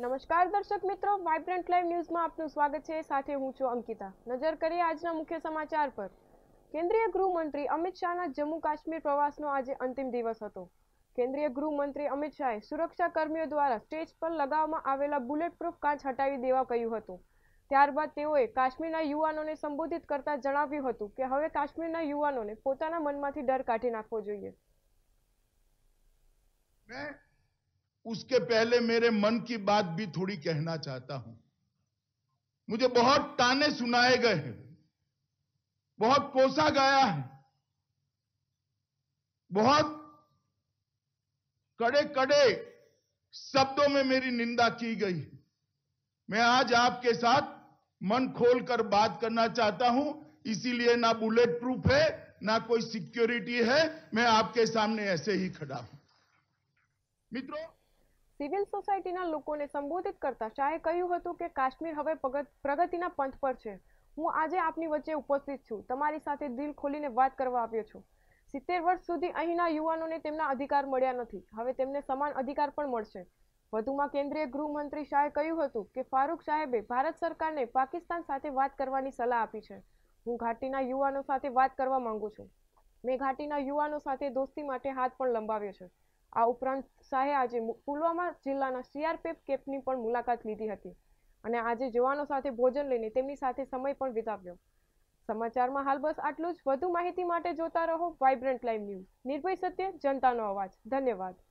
નમસ્કાર દર્શક મિત્રો વાઇબ્રન્ટ લાઈવ ન્યૂઝમાં આપનું સ્વાગત છે સાથે હું છું અંકિતા નજર કરીએ આજના મુખ્ય સમાચાર પર કેન્દ્રીય ગૃહમંત્રી અમિત શાહના જમ્મુ કાશ્મીર પ્રવાસનો આજે અંતિમ દિવસ હતો કેન્દ્રીય ગૃહમંત્રી અમિત શાહે સુરક્ષા કર્મીઓ દ્વારા સ્ટેજ પર લગાવવામાં આવેલા બુલેટ પ્રૂફ કાચ હટાવી દેવા કહ્યું હતું ત્યારબાદ તેઓએ કાશ્મીરના યુવાનોને સંબોધિત કરતા જણાવ્યું હતું કે હવે કાશ્મીરના યુવાનોને પોતાના મનમાંથી ડર કાઢી નાખવો જોઈએ उसके पहले मेरे मन की बात भी थोड़ी कहना चाहता हूं मुझे बहुत ताने सुनाए गए हैं बहुत कोसा गया है बहुत कड़े कड़े शब्दों में मेरी निंदा की गई मैं आज आपके साथ मन खोल कर बात करना चाहता हूं इसीलिए ना बुलेट प्रूफ है ना कोई सिक्योरिटी है मैं आपके सामने ऐसे ही खड़ा हूं मित्रों સિવિલ સોસાયટીના લોકોને સંબોધિત કરતા શાહે કહ્યું હતું કે કાશ્મીર હવે પ્રગતિના પંથ પર છે હું આજે આપની વચ્ચે ઉપસ્થિત છું તમારી સાથે દિલ ખોલીને વાત કરવા આવ્યો છું સિત્તેર વર્ષ સુધી અહીંના યુવાનોને તેમના અધિકાર મળ્યા નથી હવે તેમને સમાન અધિકાર પણ મળશે વધુમાં કેન્દ્રીય ગૃહમંત્રી શાહે કહ્યું હતું કે ફારૂક સાહેબે ભારત સરકારને પાકિસ્તાન સાથે વાત કરવાની સલાહ આપી છે હું ઘાટીના યુવાનો સાથે વાત કરવા માંગુ છું મેં ઘાટીના યુવાનો સાથે દોસ્તી માટે હાથ પણ લંબાવ્યો છે આ ઉપરાંત શાહે આજે પુલવામા જિલ્લાના સીઆરપીએફ કેમ્પની પણ મુલાકાત લીધી હતી અને આજે જવાનો સાથે ભોજન લઈને તેમની સાથે સમય પણ વિતાવ્યો સમાચારમાં હાલ બસ આટલું જ વધુ માહિતી માટે જોતા રહો વાઇબ્રન્ટ લાઈવ ન્યૂઝ નિર્ભય સત્ય જનતાનો અવાજ ધન્યવાદ